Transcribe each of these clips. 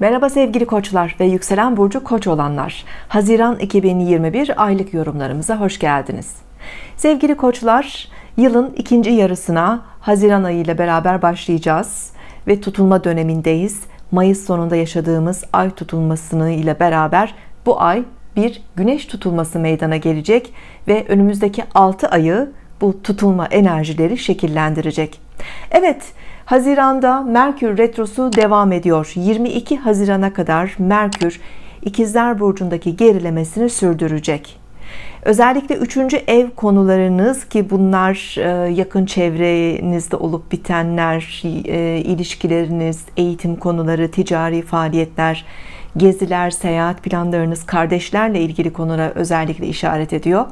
Merhaba sevgili koçlar ve yükselen burcu koç olanlar. Haziran 2021 aylık yorumlarımıza hoş geldiniz. Sevgili koçlar, yılın ikinci yarısına Haziran ayı ile beraber başlayacağız ve tutulma dönemindeyiz. Mayıs sonunda yaşadığımız ay tutulmasını ile beraber bu ay bir güneş tutulması meydana gelecek ve önümüzdeki 6 ayı bu tutulma enerjileri şekillendirecek. Evet, Haziranda Merkür retrosu devam ediyor. 22 Haziran'a kadar Merkür İkizler burcundaki gerilemesini sürdürecek. Özellikle üçüncü ev konularınız ki bunlar e, yakın çevrenizde olup bitenler, e, ilişkileriniz, eğitim konuları, ticari faaliyetler, geziler, seyahat planlarınız, kardeşlerle ilgili konulara özellikle işaret ediyor.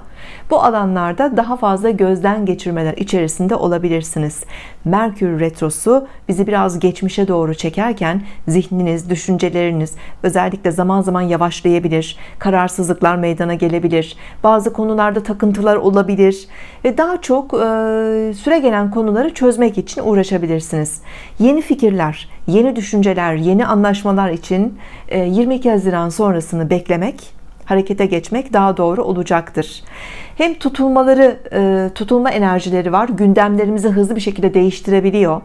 Bu alanlarda daha fazla gözden geçirmeler içerisinde olabilirsiniz. Merkür retrosu bizi biraz geçmişe doğru çekerken zihniniz, düşünceleriniz özellikle zaman zaman yavaşlayabilir, kararsızlıklar meydana gelebilir, bazı konularda takıntılar olabilir ve daha çok e, süre gelen konuları çözmek için uğraşabilirsiniz. Yeni fikirler, yeni düşünceler, yeni anlaşmalar için 22 e, Haziran sonrasını beklemek harekete geçmek daha doğru olacaktır. Hem tutulmaları, e, tutulma enerjileri var. Gündemlerimizi hızlı bir şekilde değiştirebiliyor.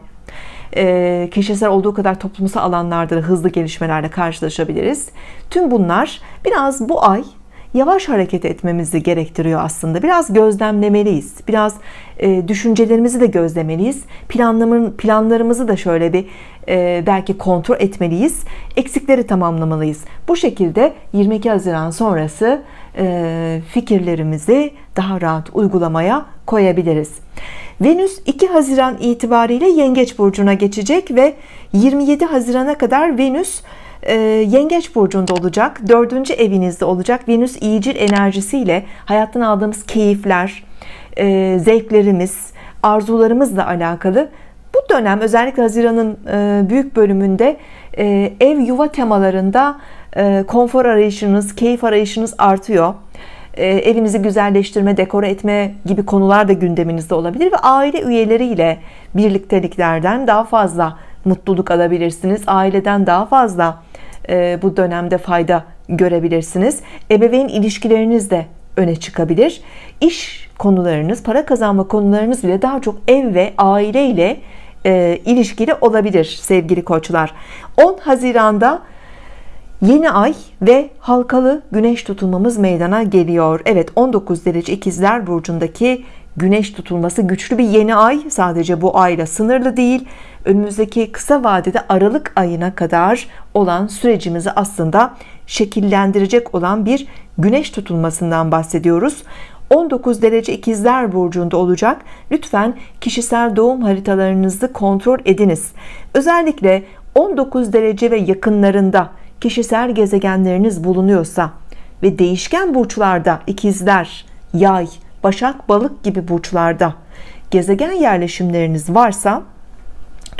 E, kişisel olduğu kadar toplumsal alanlarda da hızlı gelişmelerle karşılaşabiliriz. Tüm bunlar biraz bu ay yavaş hareket etmemizi gerektiriyor aslında. Biraz gözlemlemeliyiz. Biraz e, düşüncelerimizi de gözlemeliyiz. Planlamın, planlarımızı da şöyle bir e, belki kontrol etmeliyiz. Eksikleri tamamlamalıyız. Bu şekilde 22 Haziran sonrası e, fikirlerimizi daha rahat uygulamaya koyabiliriz. Venüs 2 Haziran itibariyle Yengeç burcuna geçecek ve 27 Haziran'a kadar Venüs ee, Yengeç burcunda olacak. Dördüncü evinizde olacak. Venüs iyicil enerjisiyle hayattan aldığımız keyifler, e, zevklerimiz, arzularımızla alakalı bu dönem özellikle Haziran'ın e, büyük bölümünde e, ev yuva temalarında konfor arayışınız, keyif arayışınız artıyor. Evinizi güzelleştirme, dekore etme gibi konular da gündeminizde olabilir ve aile üyeleriyle birlikteliklerden daha fazla mutluluk alabilirsiniz. Aileden daha fazla e, bu dönemde fayda görebilirsiniz. Ebeveyn ilişkileriniz de öne çıkabilir. İş konularınız, para kazanma konularınız bile daha çok ev ve aile ile e, ilişkili olabilir sevgili koçlar. 10 Haziran'da yeni ay ve halkalı güneş tutulmamız meydana geliyor. Evet 19 derece ikizler burcundaki güneş tutulması güçlü bir yeni ay sadece bu ayla sınırlı değil önümüzdeki kısa vadede Aralık ayına kadar olan sürecimizi aslında şekillendirecek olan bir güneş tutulmasından bahsediyoruz. 19 derece ikizler burcunda olacak. Lütfen kişisel doğum haritalarınızı kontrol ediniz. Özellikle 19 derece ve yakınlarında kişisel gezegenleriniz bulunuyorsa ve değişken burçlarda ikizler, yay, başak, balık gibi burçlarda gezegen yerleşimleriniz varsa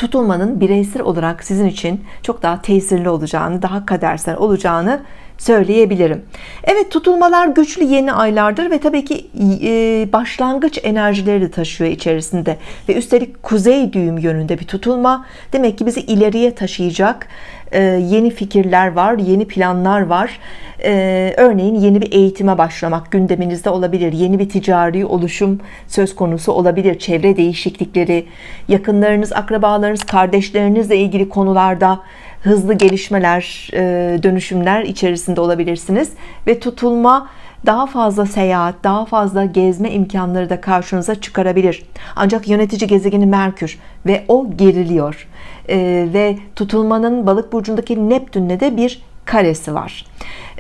tutulmanın bireysel olarak sizin için çok daha tesirli olacağını, daha kadersel olacağını söyleyebilirim. Evet tutulmalar güçlü yeni aylardır ve tabii ki e, başlangıç enerjileri de taşıyor içerisinde ve üstelik kuzey düğüm yönünde bir tutulma demek ki bizi ileriye taşıyacak e, yeni fikirler var, yeni planlar var. E, örneğin yeni bir eğitime başlamak gündeminizde olabilir, yeni bir ticari oluşum söz konusu olabilir, çevre değişiklikleri, yakınlarınız, akrabalarınız, kardeşlerinizle ilgili konularda hızlı gelişmeler, e, dönüşümler içerisinde olabilirsiniz ve tutulma daha fazla seyahat, daha fazla gezme imkanları da karşınıza çıkarabilir. Ancak yönetici gezegeni Merkür ve o geriliyor. Ee, ve tutulmanın balık burcundaki Neptün'le de bir karesi var.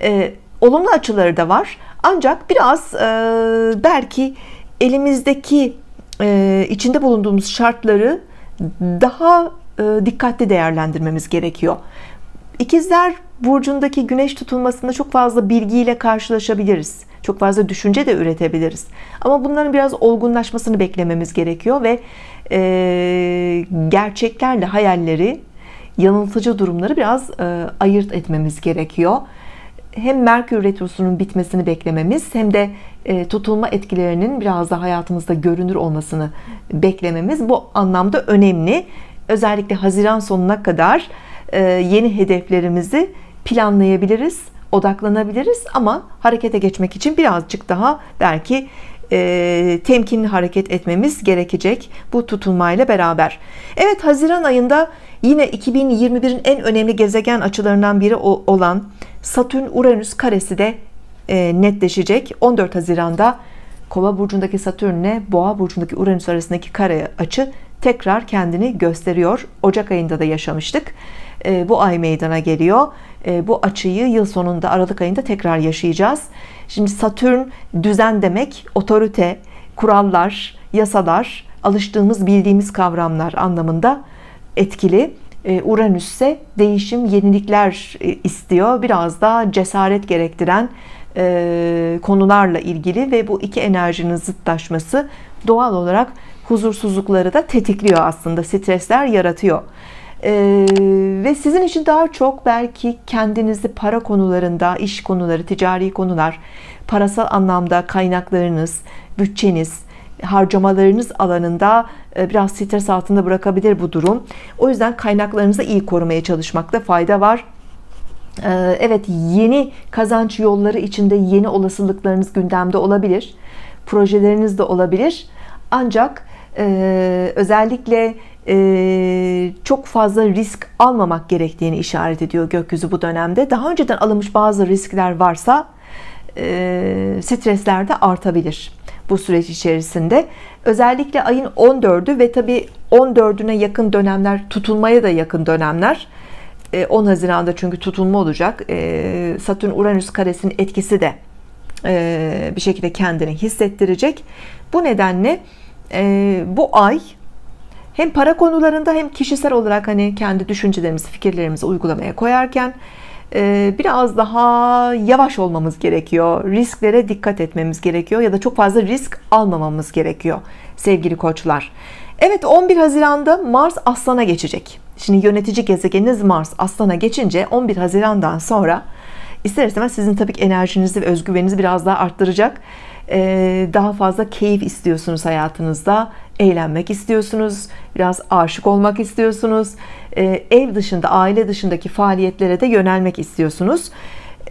Ee, olumlu açıları da var. Ancak biraz e, belki elimizdeki e, içinde bulunduğumuz şartları daha e, dikkatli değerlendirmemiz gerekiyor. İkizler burcundaki güneş tutulmasında çok fazla bilgiyle karşılaşabiliriz çok fazla düşünce de üretebiliriz ama bunların biraz olgunlaşmasını beklememiz gerekiyor ve e, gerçeklerle hayalleri yanıltıcı durumları biraz e, ayırt etmemiz gerekiyor hem Merkür Retrosu'nun bitmesini beklememiz hem de e, tutulma etkilerinin biraz da hayatımızda görünür olmasını beklememiz bu anlamda önemli özellikle Haziran sonuna kadar e, yeni hedeflerimizi planlayabiliriz, odaklanabiliriz ama harekete geçmek için birazcık daha belki e, temkinli hareket etmemiz gerekecek bu tutulmayla beraber. Evet Haziran ayında yine 2021'in en önemli gezegen açılarından biri olan Satürn-Uranüs karesi de e, netleşecek. 14 Haziran'da Kova burcundaki Satürn'le Boğa burcundaki Uranüs arasındaki kare açı tekrar kendini gösteriyor. Ocak ayında da yaşamıştık. E, bu ay meydana geliyor. E, bu açıyı yıl sonunda Aralık ayında tekrar yaşayacağız. Şimdi Satürn düzen demek, otorite, kurallar, yasalar, alıştığımız, bildiğimiz kavramlar anlamında etkili. E, Uranüs ise değişim, yenilikler istiyor. Biraz daha cesaret gerektiren konularla ilgili ve bu iki enerjinin zıtlaşması doğal olarak huzursuzlukları da tetikliyor aslında. Stresler yaratıyor. Ee, ve sizin için daha çok belki kendinizi para konularında, iş konuları, ticari konular, parasal anlamda kaynaklarınız, bütçeniz, harcamalarınız alanında e, biraz stres altında bırakabilir bu durum. O yüzden kaynaklarınızı iyi korumaya çalışmakta fayda var. Ee, evet yeni kazanç yolları içinde yeni olasılıklarınız gündemde olabilir. Projeleriniz de olabilir. Ancak e, özellikle özellikle ee, çok fazla risk almamak gerektiğini işaret ediyor gökyüzü bu dönemde. Daha önceden alınmış bazı riskler varsa e, stresler de artabilir bu süreç içerisinde. Özellikle ayın 14'ü ve tabi 14'üne yakın dönemler tutulmaya da yakın dönemler. 10 e, Haziran'da çünkü tutulma olacak. E, Satürn Uranüs karesinin etkisi de bir şekilde kendini hissettirecek. Bu nedenle bu ay hem para konularında hem kişisel olarak hani kendi düşüncelerimizi, fikirlerimizi uygulamaya koyarken e, biraz daha yavaş olmamız gerekiyor. Risklere dikkat etmemiz gerekiyor ya da çok fazla risk almamamız gerekiyor sevgili koçlar. Evet 11 Haziran'da Mars Aslan'a geçecek. Şimdi yönetici gezegeniniz Mars Aslan'a geçince 11 Haziran'dan sonra ister istemez sizin tabii enerjinizi ve özgüveninizi biraz daha arttıracak. E, daha fazla keyif istiyorsunuz hayatınızda eğlenmek istiyorsunuz biraz aşık olmak istiyorsunuz e, ev dışında aile dışındaki faaliyetlere de yönelmek istiyorsunuz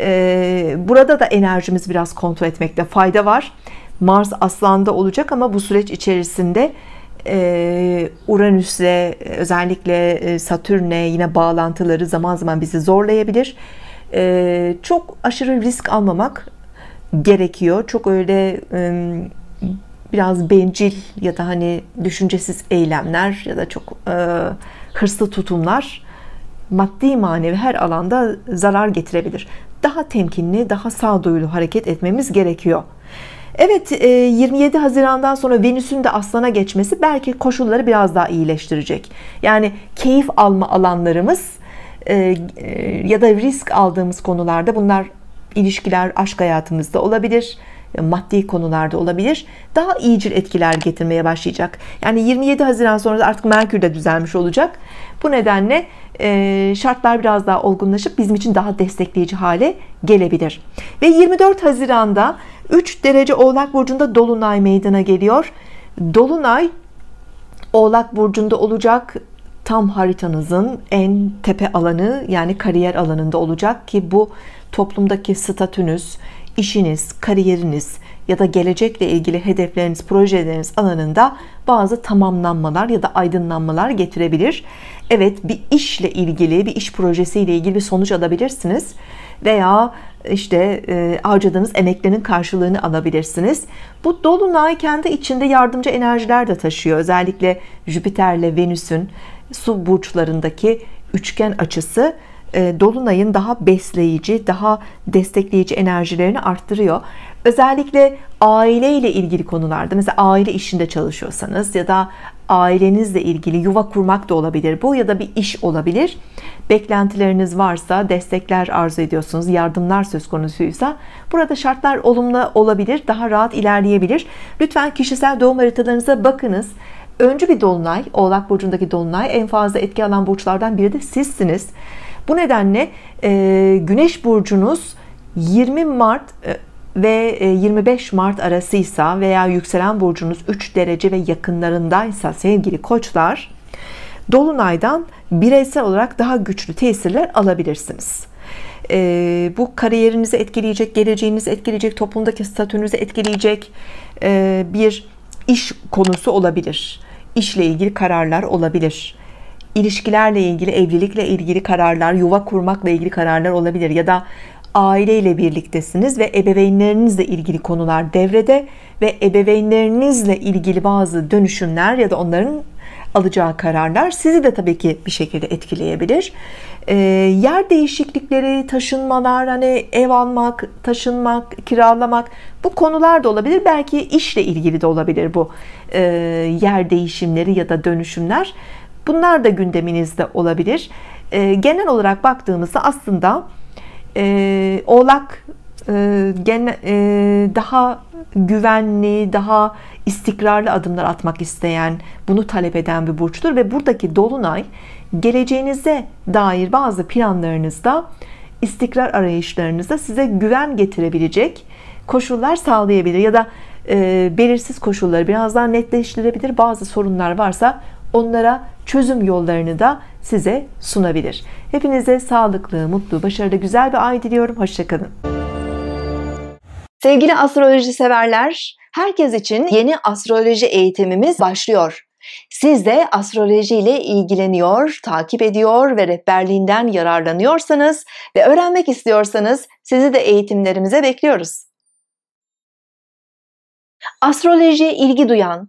e, burada da enerjimiz biraz kontrol etmekte fayda var Mars aslanda olacak ama bu süreç içerisinde e, Uranüs'le özellikle Satürn'le yine bağlantıları zaman zaman bizi zorlayabilir çok aşırı risk almamak gerekiyor çok öyle biraz bencil ya da hani düşüncesiz eylemler ya da çok e, hırslı tutumlar maddi manevi her alanda zarar getirebilir. Daha temkinli, daha sağduyulu hareket etmemiz gerekiyor. Evet 27 e, Haziran'dan sonra Venüs'ün de Aslan'a geçmesi belki koşulları biraz daha iyileştirecek. Yani keyif alma alanlarımız e, e, ya da risk aldığımız konularda bunlar ilişkiler, aşk hayatımızda olabilir maddi konularda olabilir. Daha iyicil etkiler getirmeye başlayacak. Yani 27 Haziran sonrası artık Merkür de düzelmiş olacak. Bu nedenle e, şartlar biraz daha olgunlaşıp bizim için daha destekleyici hale gelebilir. Ve 24 Haziran'da 3 derece Oğlak Burcu'nda Dolunay meydana geliyor. Dolunay Oğlak Burcu'nda olacak tam haritanızın en tepe alanı yani kariyer alanında olacak ki bu toplumdaki statünüz işiniz, kariyeriniz ya da gelecekle ilgili hedefleriniz, projeleriniz alanında bazı tamamlanmalar ya da aydınlanmalar getirebilir. Evet, bir işle ilgili, bir iş projesiyle ilgili bir sonuç alabilirsiniz veya işte e, harcadığınız emeklerin karşılığını alabilirsiniz. Bu dolunay kendi içinde yardımcı enerjiler de taşıyor. Özellikle Jüpiter'le Venüs'ün su burçlarındaki üçgen açısı e, dolunayın daha besleyici, daha destekleyici enerjilerini arttırıyor. Özellikle aile ile ilgili konularda mesela aile işinde çalışıyorsanız ya da ailenizle ilgili yuva kurmak da olabilir bu ya da bir iş olabilir. Beklentileriniz varsa, destekler arzu ediyorsunuz, yardımlar söz konusuysa burada şartlar olumlu olabilir, daha rahat ilerleyebilir. Lütfen kişisel doğum haritalarınıza bakınız. Öncü bir dolunay, Oğlak burcundaki dolunay en fazla etki alan burçlardan biri de sizsiniz. Bu nedenle e, Güneş burcunuz 20 Mart e, ve 25 e, Mart arasıysa veya yükselen burcunuz 3 derece ve yakınlarındaysa sevgili koçlar dolunaydan bireysel olarak daha güçlü tesirler alabilirsiniz. E, bu kariyerinizi etkileyecek, geleceğinizi etkileyecek, toplumdaki statünüzü etkileyecek e, bir iş konusu olabilir. İşle ilgili kararlar olabilir ilişkilerle ilgili, evlilikle ilgili kararlar, yuva kurmakla ilgili kararlar olabilir ya da aileyle birliktesiniz ve ebeveynlerinizle ilgili konular devrede ve ebeveynlerinizle ilgili bazı dönüşümler ya da onların alacağı kararlar sizi de tabii ki bir şekilde etkileyebilir. E, yer değişiklikleri, taşınmalar, hani ev almak, taşınmak, kiralamak bu konular da olabilir. Belki işle ilgili de olabilir bu e, yer değişimleri ya da dönüşümler. Bunlar da gündeminizde olabilir. E, genel olarak baktığımızda aslında e, oğlak e, gene, e, daha güvenli, daha istikrarlı adımlar atmak isteyen, bunu talep eden bir burçtur ve buradaki dolunay geleceğinize dair bazı planlarınızda istikrar arayışlarınızda size güven getirebilecek koşullar sağlayabilir ya da e, belirsiz koşulları biraz daha netleştirebilir. Bazı sorunlar varsa onlara çözüm yollarını da size sunabilir. Hepinize sağlıklı, mutlu, başarılı, güzel bir ay diliyorum. Hoşçakalın. Sevgili astroloji severler, herkes için yeni astroloji eğitimimiz başlıyor. Siz de astroloji ile ilgileniyor, takip ediyor ve rehberliğinden yararlanıyorsanız ve öğrenmek istiyorsanız sizi de eğitimlerimize bekliyoruz. Astrolojiye ilgi duyan,